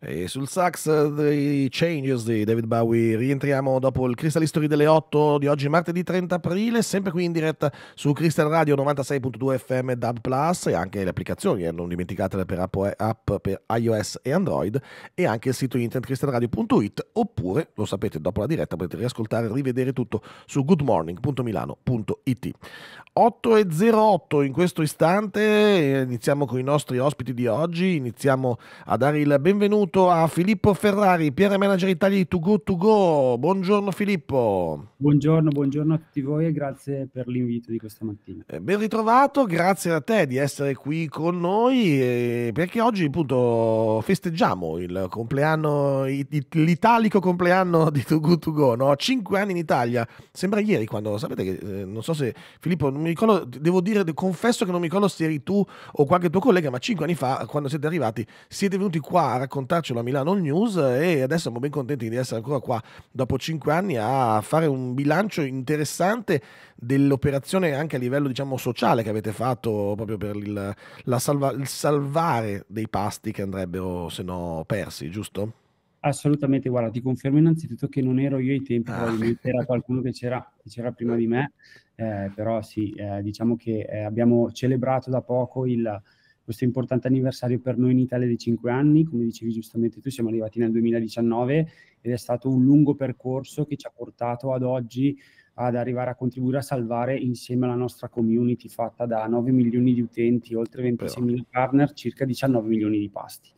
E sul sax dei Changes di David Bowie rientriamo dopo il Crystal History delle 8 di oggi martedì 30 aprile sempre qui in diretta su Crystal Radio 96.2 FM DAB Plus e anche le applicazioni eh, non dimenticatele per app, eh, app, per iOS e Android e anche il sito internet crystalradio.it oppure lo sapete dopo la diretta potete riascoltare e rivedere tutto su goodmorning.milano.it 8.08 in questo istante iniziamo con i nostri ospiti di oggi iniziamo a dare il benvenuto benvenuto a Filippo Ferrari, PR Manager Italia di To Go To Go. Buongiorno Filippo. Buongiorno, buongiorno a tutti voi e grazie per l'invito di questa mattina. Eh, ben ritrovato, grazie a te di essere qui con noi eh, perché oggi appunto festeggiamo il compleanno, l'italico compleanno di To Go To Go, no? Cinque anni in Italia, sembra ieri quando, sapete che, eh, non so se Filippo, non mi ricordo, devo dire, confesso che non mi ricordo se eri tu o qualche tuo collega, ma cinque anni fa quando siete arrivati siete venuti qua a raccontare presentarcelo a Milano News e adesso siamo ben contenti di essere ancora qua dopo cinque anni a fare un bilancio interessante dell'operazione anche a livello diciamo sociale che avete fatto proprio per il, salva, il salvare dei pasti che andrebbero se no persi, giusto? Assolutamente, guarda, ti confermo innanzitutto che non ero io ai tempi, ah. probabilmente era qualcuno che c'era, che c'era prima di me, eh, però sì, eh, diciamo che eh, abbiamo celebrato da poco il, questo importante anniversario per noi in Italia dei 5 anni, come dicevi giustamente tu, siamo arrivati nel 2019 ed è stato un lungo percorso che ci ha portato ad oggi ad arrivare a contribuire a salvare insieme alla nostra community fatta da 9 milioni di utenti, oltre 26 mila partner, circa 19 milioni di pasti.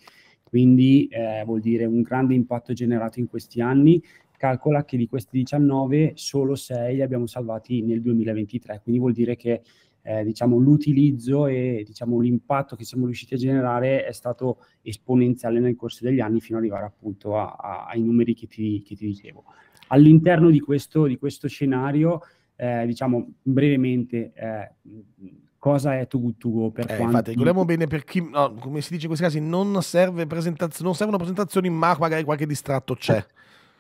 Quindi eh, vuol dire un grande impatto generato in questi anni. Calcola che di questi 19 solo 6 li abbiamo salvati nel 2023, quindi vuol dire che eh, diciamo, l'utilizzo e diciamo, l'impatto che siamo riusciti a generare è stato esponenziale nel corso degli anni fino ad arrivare appunto a, a, ai numeri che ti, che ti, dicevo. All'interno di questo, di questo scenario, eh, diciamo brevemente, eh, cosa è Too Good To Go per eh, infatti ricordiamo bene per chi no, come si dice in questi casi non, serve presentaz- non servono presentazioni ma magari qualche distratto c'è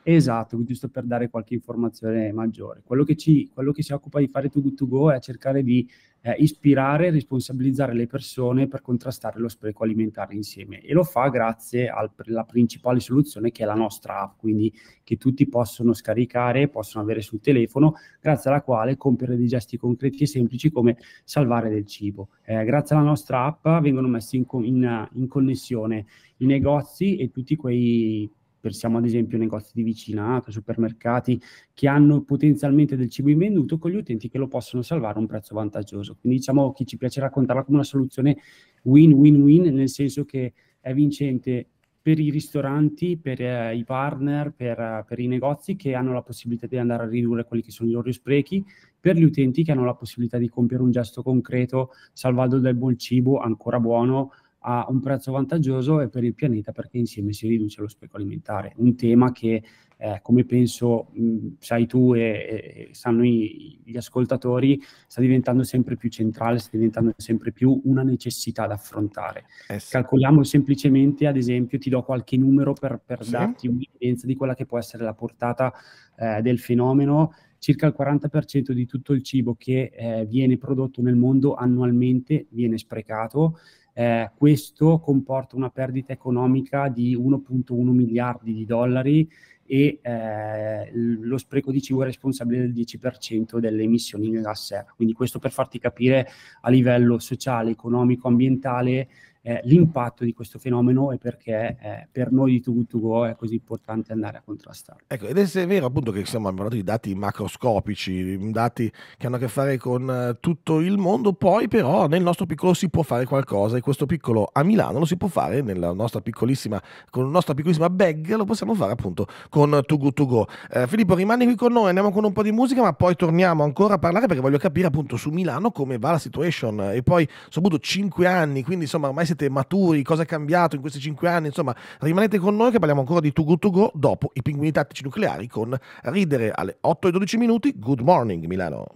eh, esatto giusto per dare qualche informazione maggiore quello che, ci, quello che si occupa di fare Too Good To Go è cercare di eh, ispirare e responsabilizzare le persone per contrastare lo spreco alimentare insieme e lo fa grazie alla principale soluzione che è la nostra app, quindi che tutti possono scaricare, possono avere sul telefono, grazie alla quale compiere dei gesti concreti e semplici come salvare del cibo. Eh, grazie alla nostra app vengono messi in, co- in, in connessione i negozi e tutti quei pensiamo ad esempio a negozi di vicinato, supermercati che hanno potenzialmente del cibo invenduto con gli utenti che lo possono salvare a un prezzo vantaggioso. Quindi diciamo che ci piace raccontarla come una soluzione win-win-win, nel senso che è vincente per i ristoranti, per eh, i partner, per, eh, per, i negozi che hanno la possibilità di andare a ridurre quelli che sono i loro sprechi, per gli utenti che hanno la possibilità di compiere un gesto concreto salvando del buon cibo ancora buono a un prezzo vantaggioso e per il pianeta perché insieme si riduce lo spreco alimentare. Un tema che, eh, come penso mh, mm, sai tu e, e sanno i, gli ascoltatori, sta diventando sempre più centrale, sta diventando sempre più una necessità da affrontare. Eh sì. Calcoliamo semplicemente, ad esempio, ti do qualche numero per, per sì. darti un'evidenza di quella che può essere la portata eh, del fenomeno circa il 40% di tutto il cibo che eh, viene prodotto nel mondo annualmente viene sprecato, eh, questo comporta una perdita economica di 1.1 miliardi di dollari e eh, lo spreco di cibo è responsabile del 10% delle emissioni di gas serra. Quindi questo per farti capire a livello sociale, economico, ambientale eh, l'impatto di questo fenomeno e perché eh, per noi di Too Go è così importante andare a contrastarlo. Ecco, ed è vero appunto che siamo parlando di dati macroscopici, mm, dati che hanno a che fare con eh, tutto il mondo, poi però nel nostro piccolo si può fare qualcosa e questo piccolo a Milano lo si può fare nella nostra piccolissima, con la nostra piccolissima bag, lo possiamo fare appunto con Too Go. Eh, Filippo rimani qui con noi, andiamo con un po' di musica ma poi torniamo ancora a parlare perché voglio capire appunto su Milano come va la situation e poi soprattutto 5 anni, quindi insomma ormai siete maturi, cosa è cambiato in questi cinque anni, insomma rimanete con noi che parliamo ancora di Tugu Tugu dopo i pinguini tattici nucleari con ridere alle 8 e 12 minuti, Good Morning Milano.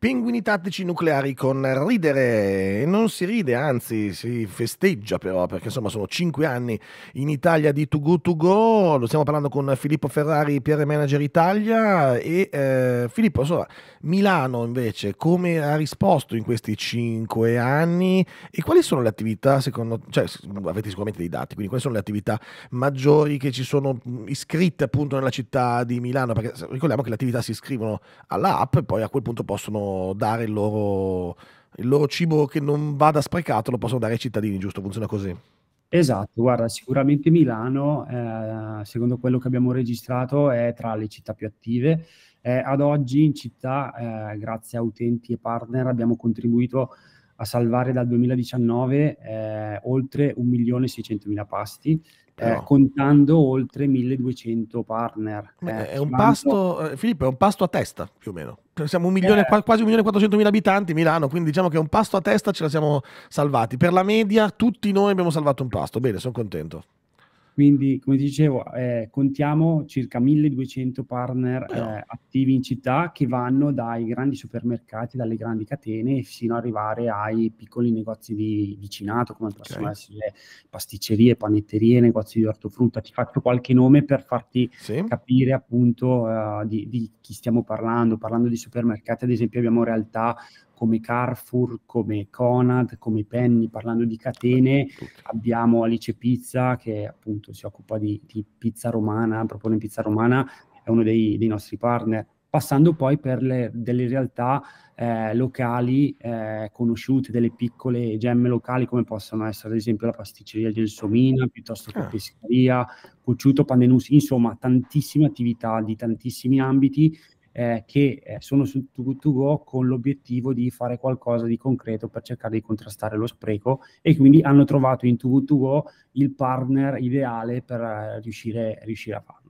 Pinguini tattici nucleari con ridere, non si ride, anzi si festeggia però, perché insomma sono cinque anni in Italia di To Go To Go, lo stiamo parlando con Filippo Ferrari, PR Manager Italia e eh, Filippo, insomma, Milano invece come ha risposto in questi cinque anni e quali sono le attività, secondo, cioè avete sicuramente dei dati, quindi quali sono le attività maggiori che ci sono iscritte appunto nella città di Milano, perché ricordiamo che le attività si iscrivono all'app e poi a quel punto possono dare il loro, il loro cibo che non vada sprecato, lo possono dare ai cittadini, giusto? Funziona così. Esatto, guarda, sicuramente Milano, eh, secondo quello che abbiamo registrato, è tra le città più attive. Eh, ad oggi in città, eh, grazie a utenti e partner, abbiamo contribuito a salvare dal 2019 eh, oltre 1.600.000 pasti, eh, contando oltre 1.200 partner. Eh, è un quanto... pasto, eh, Filippo, è un pasto a testa più o meno. Cioè, siamo un milione, eh. quasi 1.400.000 abitanti Milano, quindi diciamo che un pasto a testa ce la siamo salvati. Per la media tutti noi abbiamo salvato un pasto. Bene, sono contento. Quindi, come dicevo, eh, contiamo circa 1200 partner eh, attivi in città che vanno dai grandi supermercati, dalle grandi catene, fino ad arrivare ai piccoli negozi di vicinato, come possono okay. essere pasticcerie, panetterie, negozi di ortofrutta. Ti faccio qualche nome per farti sì. capire appunto uh, di, di, chi stiamo parlando. Parlando di supermercati, ad esempio, abbiamo realtà come Carrefour, come Conad, come Penny, parlando di catene, abbiamo Alice Pizza che appunto si occupa di, di pizza romana, propone pizza romana, è uno dei, dei nostri partner, passando poi per le, delle realtà eh, locali eh, conosciute, delle piccole gemme locali come possono essere ad esempio la pasticceria Gelsomina, piuttosto che ah. pescheria, Cucciuto Pandenus, insomma tantissime attività di tantissimi ambiti eh, che eh, sono su to, to Go con l'obiettivo di fare qualcosa di concreto per cercare di contrastare lo spreco e quindi hanno trovato in To Go il partner ideale per eh, riuscire, riuscire a farlo.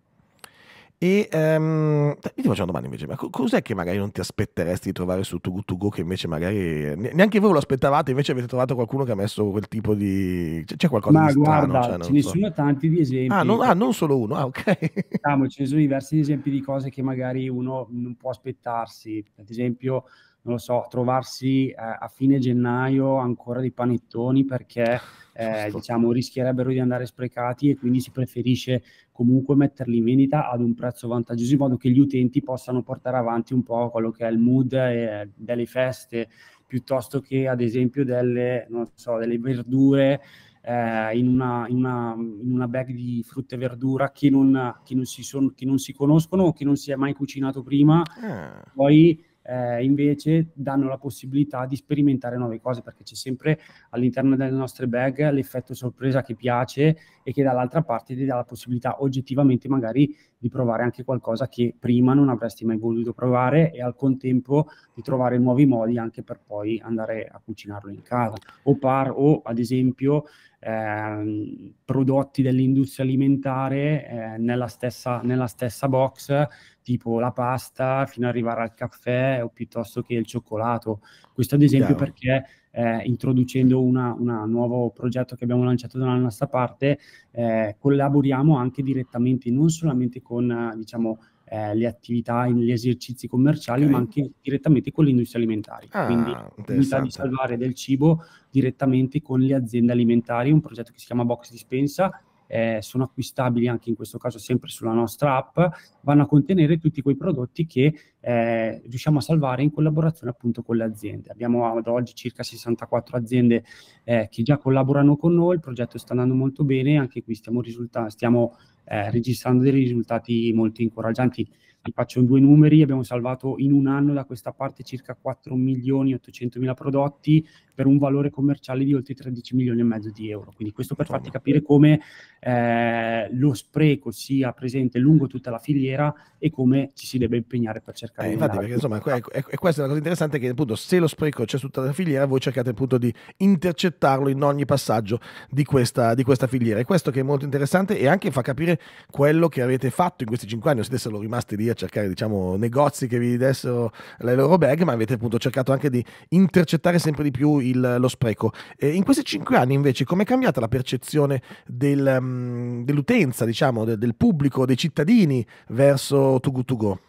E um, mi ti faccio una domanda invece, ma cos'è che magari non ti aspetteresti di trovare su Too To Go che invece magari neanche voi lo aspettavate, invece avete trovato qualcuno che ha messo quel tipo di... c'è qualcosa ma di strano? guarda, cioè, ce ne sono tanti di esempi. Ah non, ah, non solo uno, ah ok. Diciamo, ce ne sono diversi esempi di cose che magari uno non può aspettarsi, ad esempio non lo so, trovarsi eh, a fine gennaio ancora dei panettoni perché eh, diciamo, rischierebbero di andare sprecati e quindi si preferisce comunque metterli in vendita ad un prezzo vantaggioso in modo che gli utenti possano portare avanti un po' quello che è il mood eh, delle feste piuttosto che ad esempio delle, non so, delle verdure eh, in, una, in, una, in, una, bag di frutta e verdura che non, che non, si, son, che non si conoscono o che non si è mai cucinato prima. Ah. Poi eh, invece danno la possibilità di sperimentare nuove cose perché c'è sempre all'interno delle nostre bag l'effetto sorpresa che piace e che dall'altra parte ti dà la possibilità oggettivamente magari di provare anche qualcosa che prima non avresti mai voluto provare e al contempo di trovare nuovi modi anche per poi andare a cucinarlo in casa o par o ad esempio eh, prodotti dell'industria alimentare eh, nella, stessa, nella, stessa, box, tipo la pasta fino ad arrivare al caffè o piuttosto che il cioccolato. Questo ad esempio Chiaro. perché eh, introducendo un nuovo progetto che abbiamo lanciato dalla nostra parte, eh, collaboriamo anche direttamente non solamente con diciamo, eh, le attività, gli esercizi commerciali, okay. ma anche direttamente con le industrie alimentari. Ah, Quindi l'unità di salvare del cibo direttamente con le aziende alimentari, un progetto che si chiama Box Dispensa. Eh, sono acquistabili anche in questo caso sempre sulla nostra app, vanno a contenere tutti quei prodotti che eh, riusciamo a salvare in collaborazione appunto con le aziende. Abbiamo ad oggi circa 64 aziende eh, che già collaborano con noi, il progetto sta andando molto bene, anche qui stiamo, risulta- stiamo eh, registrando dei risultati molto incoraggianti. Vi faccio due numeri, abbiamo salvato in un anno da questa parte circa 4 milioni 800 mila prodotti per un valore commerciale di oltre 13 milioni e mezzo di euro. Quindi questo per farti capire come eh, lo spreco sia presente lungo tutta la filiera e come ci si debba impegnare per cercare cercare eh, infatti, perché, insomma, è, è, è questa è la cosa interessante che appunto se lo spreco c'è su tutta la filiera, voi cercate appunto di intercettarlo in ogni passaggio di questa, di questa filiera. E questo che è molto interessante e anche fa capire quello che avete fatto in questi cinque anni. Non siete solo rimasti lì a cercare, diciamo, negozi che vi dessero le loro bag, ma avete appunto cercato anche di intercettare sempre di più il, lo spreco. E in questi cinque anni, invece, come è cambiata la percezione del, um, dell'utenza, diciamo, del, del pubblico, dei cittadini verso Tugu Tugo?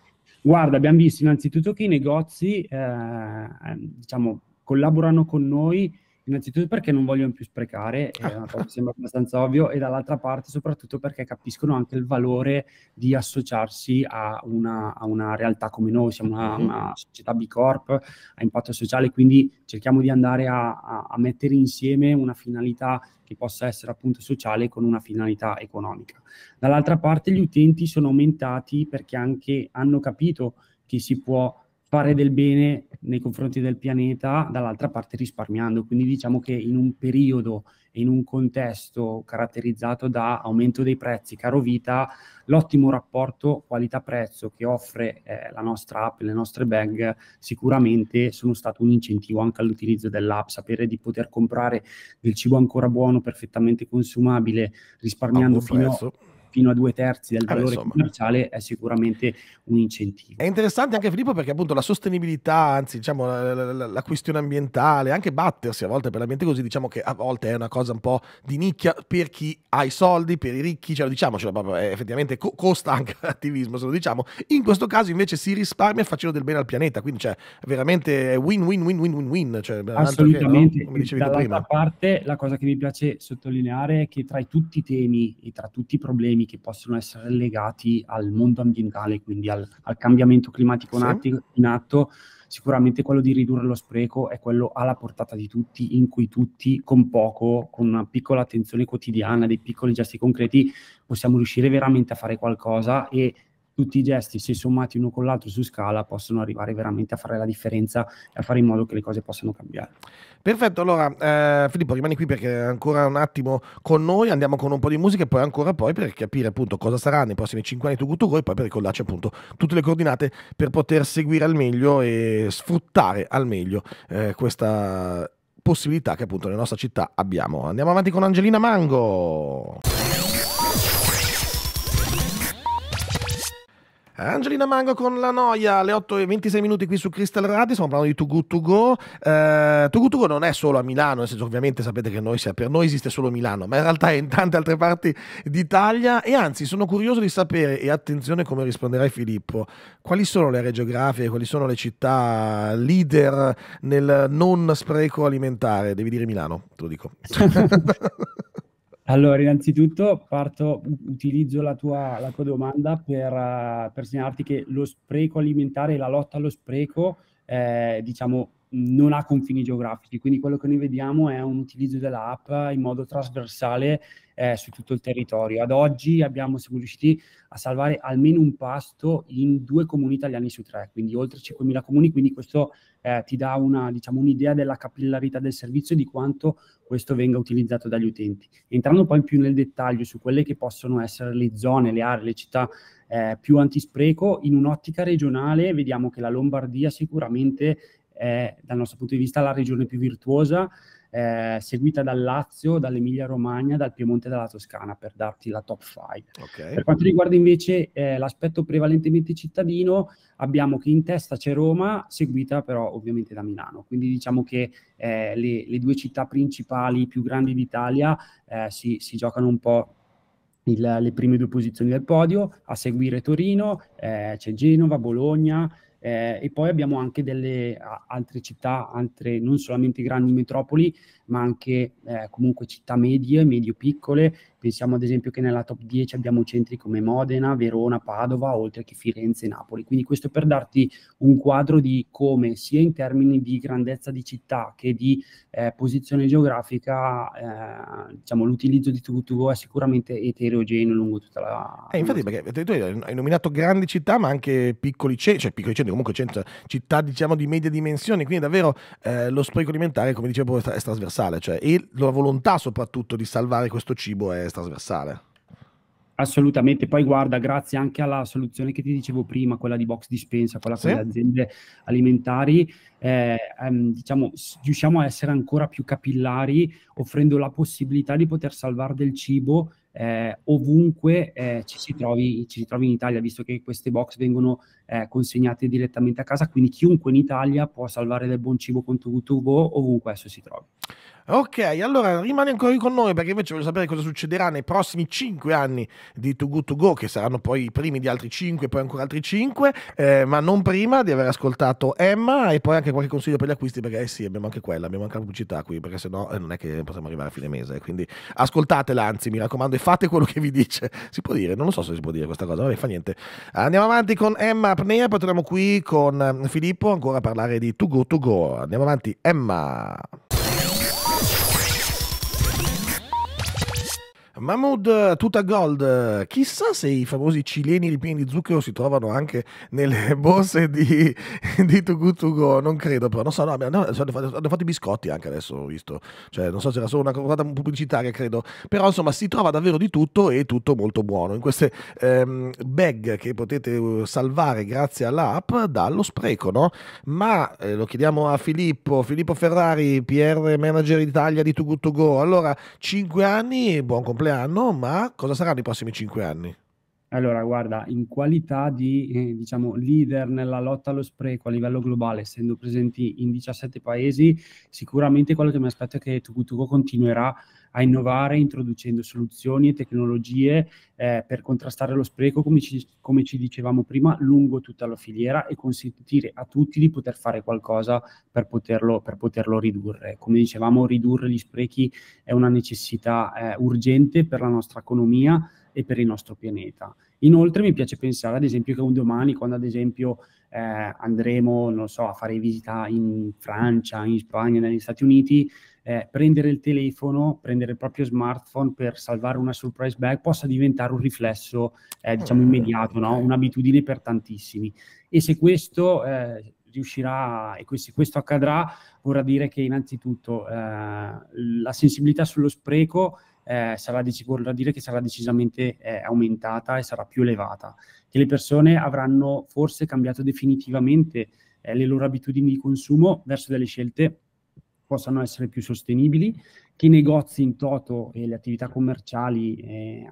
Guarda, abbiamo visto innanzitutto che i negozi, eh, ehm, diciamo, collaborano con noi innanzitutto perché non vogliono più sprecare, è ah. una cosa che sembra abbastanza ovvio, e dall'altra parte soprattutto perché capiscono anche il valore di associarsi a una, a una realtà come noi, siamo una, mhm. una, società B Corp a impatto sociale, quindi cerchiamo di andare a, a, a mettere insieme una finalità che possa essere appunto sociale con una finalità economica. Dall'altra parte gli utenti sono aumentati perché anche hanno capito che si può fare del bene nei confronti del pianeta, dall'altra parte risparmiando. Quindi diciamo che in un periodo e in un contesto caratterizzato da aumento dei prezzi, caro vita, l'ottimo rapporto qualità-prezzo che offre eh, la nostra app, le nostre bag, sicuramente sono stato un incentivo anche all'utilizzo dell'app, sapere di poter comprare del cibo ancora buono, perfettamente consumabile, risparmiando fino a fino a due terzi del eh valore eh, commerciale è sicuramente un incentivo. È interessante anche Filippo perché appunto la sostenibilità, anzi diciamo la, la, la questione ambientale, anche battersi a volte per l'ambiente così, diciamo che a volte è una cosa un po' di nicchia per chi ha i soldi, per i ricchi, ce lo diciamocelo proprio, effettivamente co- costa anche l'attivismo se lo diciamo. In questo caso invece si risparmia facendo del bene al pianeta, quindi cioè veramente win win win win win win. Cioè, Assolutamente, che, no? come dicevi dall'altra prima. parte la cosa che mi piace sottolineare è che tra tutti i temi e tra tutti i problemi problemi che possono essere legati al mondo ambientale, quindi al, al cambiamento climatico sì. in, atto, in atto, sicuramente quello di ridurre lo spreco è quello alla portata di tutti, in cui tutti con poco, con una piccola attenzione quotidiana, dei piccoli gesti concreti, possiamo riuscire veramente a fare qualcosa e tutti i gesti, se sommati uno con l'altro su scala, possono arrivare veramente a fare la differenza e a fare in modo che le cose possano cambiare. Perfetto, allora eh, Filippo rimani qui perché ancora un attimo con noi, andiamo con un po' di musica e poi ancora poi per capire appunto cosa sarà nei prossimi 5 anni tu Go e poi per ricordarci appunto tutte le coordinate per poter seguire al meglio e sfruttare al meglio eh, questa possibilità che appunto nella nostra città abbiamo. Andiamo avanti con Angelina Mango. Angelina Mango con la noia alle 8 e 26 minuti qui su Crystal Radio, stiamo parlando di Too Good To Go. Eh, Too Good To Go non è solo a Milano, nel senso ovviamente sapete che noi, per noi esiste solo Milano, ma in realtà è in tante altre parti d'Italia e anzi sono curioso di sapere, e attenzione come risponderai Filippo, quali sono le aree geografiche, quali sono le città leader nel non spreco alimentare, devi dire Milano, te lo dico. Allora, innanzitutto parto, utilizzo la tua, la tua domanda per, eh, per, segnarti che lo spreco alimentare e la lotta allo spreco, eh, diciamo, non ha confini geografici, quindi quello che noi vediamo è un utilizzo dell'app in modo trasversale eh, su tutto il territorio. Ad oggi abbiamo, siamo riusciti a salvare almeno un pasto in due comuni italiani su tre, quindi oltre 5.000 comuni, quindi questo eh, ti dà una, diciamo, un'idea della capillarità del servizio e di quanto questo venga utilizzato dagli utenti. Entrando poi più nel dettaglio su quelle che possono essere le zone, le aree, le città eh, più antispreco, in un'ottica regionale vediamo che la Lombardia sicuramente è dal nostro punto di vista la regione più virtuosa, eh, seguita dal Lazio, dall'Emilia Romagna, dal Piemonte e dalla Toscana, per darti la top 5. Okay. Per quanto riguarda invece eh, l'aspetto prevalentemente cittadino, abbiamo che in testa c'è Roma, seguita però ovviamente da Milano. Quindi diciamo che eh, le, le, due città principali più grandi d'Italia eh, si, si giocano un po' Il, le prime due posizioni del podio, a seguire Torino, eh, c'è Genova, Bologna, eh, e poi abbiamo anche delle altre città, altre, non solamente grandi metropoli, ma anche eh, comunque città medie, medio-piccole. Pensiamo ad esempio che nella top 10 abbiamo centri come Modena, Verona, Padova, oltre che Firenze e Napoli. Quindi questo per darti un quadro di come sia in termini di grandezza di città che di eh, posizione geografica, eh, diciamo, l'utilizzo di TV è sicuramente eterogeneo lungo tutta la... Eh, infatti, perché tu hai nominato grandi città, ma anche piccoli centri, cioè piccoli centri, comunque centri, città diciamo di media dimensione, quindi davvero eh, lo spreco alimentare, come dicevo, è trasversale trasversale, cioè, e la volontà soprattutto di salvare questo cibo è trasversale. Assolutamente, poi guarda, grazie anche alla soluzione che ti dicevo prima, quella di box dispensa, quella sì. con le aziende alimentari, eh, ehm, diciamo, riusciamo a essere ancora più capillari offrendo la possibilità di poter salvare del cibo eh, ovunque eh, ci, si trovi, ci, si trovi, in Italia, visto che queste box vengono consegnate direttamente a casa, quindi chiunque in Italia può salvare del buon cibo con tubo ovunque esso si trovi. Ok, allora rimani ancora qui con noi perché invece voglio sapere cosa succederà nei prossimi 5 anni di Too Good To Go, che saranno poi i primi di altri 5, poi ancora altri 5, eh, ma non prima di aver ascoltato Emma e poi anche qualche consiglio per gli acquisti, perché eh sì, abbiamo anche quella, abbiamo anche la pubblicità qui, perché sennò eh, non è che possiamo arrivare a fine mese, quindi ascoltatela anzi, mi raccomando, e fate quello che vi dice. Si può dire, non lo so se si può dire questa cosa, vabbè, fa niente. Andiamo avanti con Emma Apnea, poi torniamo qui con eh, Filippo ancora a parlare di Too Good To Go. Andiamo avanti, Emma. Mahmoud eh, Tuta Gold, eh, chissà se i famosi cileni ripieni di zucchero si trovano anche nelle borse di, di Tugu Tugu, non credo però, non so, no, no, hanno, fatto, i biscotti anche adesso, ho visto, cioè, non so se era solo una cosa pubblicitaria credo, però insomma si trova davvero di tutto e tutto molto buono in queste ehm, bag che potete eh, salvare grazie all'app dallo spreco, no? Ma eh, lo chiediamo a Filippo, Filippo Ferrari, PR Manager Italia di Tugu Tugu, allora 5 anni, buon compleanno anno, ma cosa saranno i prossimi cinque anni? Allora, guarda, in qualità di eh, diciamo, leader nella lotta allo spreco a livello globale, essendo presenti in 17 paesi, sicuramente quello che mi aspetto è che Tucutuco continuerà a innovare introducendo soluzioni e tecnologie eh, per contrastare lo spreco, come ci, come ci dicevamo prima, lungo tutta la filiera e consentire a tutti di poter fare qualcosa per poterlo, per poterlo ridurre. Come dicevamo, ridurre gli sprechi è una necessità eh, urgente per la nostra economia e per il nostro pianeta. Inoltre mi piace pensare ad esempio che un domani, quando ad esempio eh, andremo, non so, a fare visita in Francia, in Spagna, negli Stati Uniti, eh, prendere il telefono, prendere il proprio smartphone per salvare una surprise bag possa diventare un riflesso, eh, diciamo, mm. immediato, no? un'abitudine per tantissimi. E se questo eh, riuscirà, e se questo accadrà, vorrà dire che innanzitutto eh, la sensibilità sullo spreco eh, sarà, vorrà dire che sarà decisamente eh, aumentata e sarà più elevata, che le persone avranno forse cambiato definitivamente eh, le loro abitudini di consumo verso delle scelte possano essere più sostenibili, che i negozi in toto e le attività commerciali eh,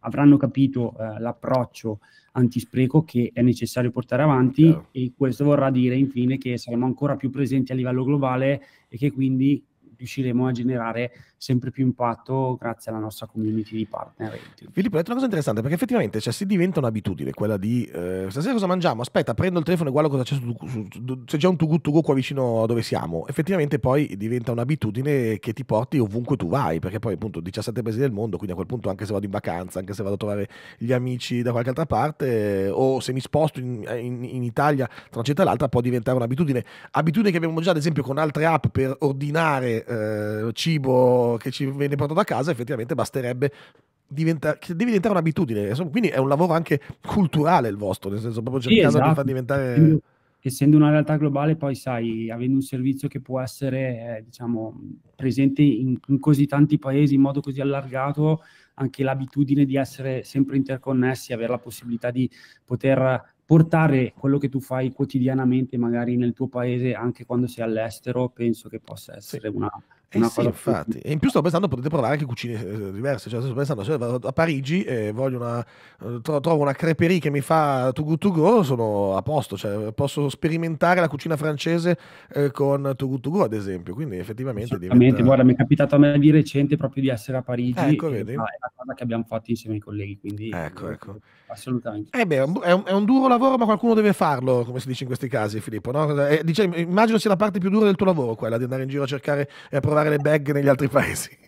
avranno capito eh, l'approccio antispreco che è necessario portare avanti certo. e questo vorrà dire infine che saremo ancora più presenti a livello globale e che quindi riusciremo a generare sempre più impatto grazie alla nostra community di partner. Filippo, hai detto una cosa interessante perché effettivamente cioè, se diventa un'abitudine quella di eh, stasera cosa mangiamo, aspetta, prendo il telefono e guardo cosa c'è su, su, c'è già un to qua vicino a dove siamo, effettivamente poi diventa un'abitudine che ti porti ovunque tu vai, perché poi appunto 17 paesi del mondo, quindi a quel punto anche se vado in vacanza, anche se vado a trovare gli amici da qualche altra parte o se mi sposto in, in, in Italia tra una città e l'altra può diventare un'abitudine, abitudine che abbiamo già ad esempio con altre app per ordinare eh, cibo che ci viene portato a casa, effettivamente basterebbe diventa, deve diventare un'abitudine. Insomma, quindi è un lavoro anche culturale il vostro, nel senso proprio cercando sì, esatto. di far diventare... Essendo una realtà globale, poi sai, avendo un servizio che può essere eh, diciamo, presente in, in, così tanti paesi in modo così allargato, anche l'abitudine di essere sempre interconnessi, avere la possibilità di poter portare quello che tu fai quotidianamente magari nel tuo paese anche quando sei all'estero penso che possa essere sì. una eh sì, infatti. E in più sto pensando potete provare anche cucine eh, diverse. Cioè, sto pensando, se cioè, vado a Parigi e voglio una, eh, trovo una creperie che mi fa to go to go, sono a posto. Cioè, posso sperimentare la cucina francese eh, con to go to go, ad esempio. Quindi effettivamente diventa... Guarda, mi è capitato a me di recente proprio di essere a Parigi. Ecco, vedi. È una cosa che abbiamo fatto insieme ai colleghi, quindi... Ecco, eh, ecco. Assolutamente. Eh beh, è un, è un, duro lavoro, ma qualcuno deve farlo, come si dice in questi casi, Filippo. No? E, diciamo, immagino sia la parte più dura del tuo lavoro, quella di andare in giro a cercare e a provare trovare le bag negli altri paesi.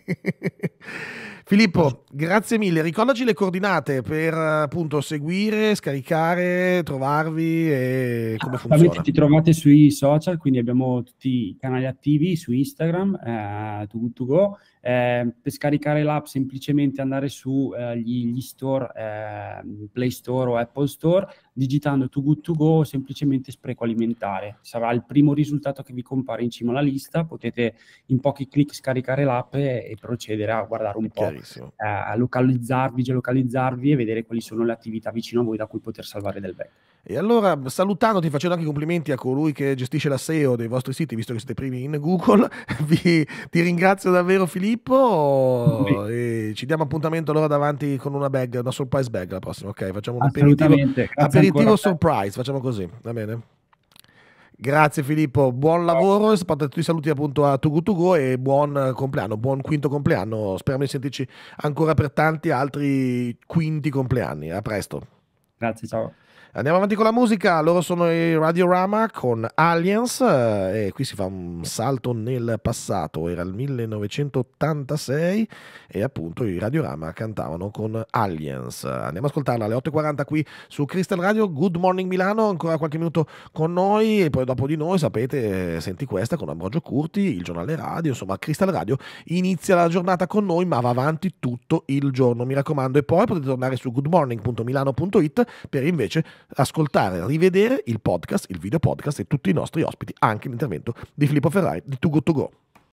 Filippo, grazie mille. Ricordaci le coordinate per appunto seguire, scaricare, trovarvi e come funziona. ti trovate sui social, quindi abbiamo tutti i canali attivi su Instagram, uh, to, to go eh, per scaricare l'app semplicemente andare su eh, gli, gli, store, eh, Play Store o Apple Store, digitando Too Good To Go o semplicemente spreco alimentare. Sarà il primo risultato che vi compare in cima alla lista, potete in pochi clic scaricare l'app e, e, procedere a guardare un po', eh, a localizzarvi, geolocalizzarvi e vedere quali sono le attività vicino a voi da cui poter salvare del vecchio. E allora salutandoti, facendo anche complimenti a colui che gestisce la SEO dei vostri siti, visto che siete primi in Google, vi, ti ringrazio davvero Filippo sì. e ci diamo appuntamento allora davanti con una bag, una surprise bag la prossima, ok? Facciamo un aperitivo, aperitivo surprise, facciamo così, va bene? Grazie Filippo, buon lavoro, tutti i saluti appunto a Tugutugo e buon compleanno, buon quinto compleanno, speriamo di sentirci ancora per tanti altri quinti compleanni, a presto. Grazie, ciao. Andiamo avanti con la musica, loro sono i Radiorama con Aliens eh, e qui si fa un salto nel passato, era il 1986 e appunto i Radiorama cantavano con Aliens. Andiamo ad ascoltarla alle 8.40 qui su Crystal Radio, Good Morning Milano, ancora qualche minuto con noi e poi dopo di noi sapete, eh, senti questa con Ambrogio Curti, il giornale radio, insomma Crystal Radio inizia la giornata con noi ma va avanti tutto il giorno, mi raccomando, e poi potete tornare su goodmorning.milano.it per invece ascoltare, rivedere il podcast, il video podcast e tutti i nostri ospiti, anche l'intervento di Filippo Ferrari di Tugo To Go.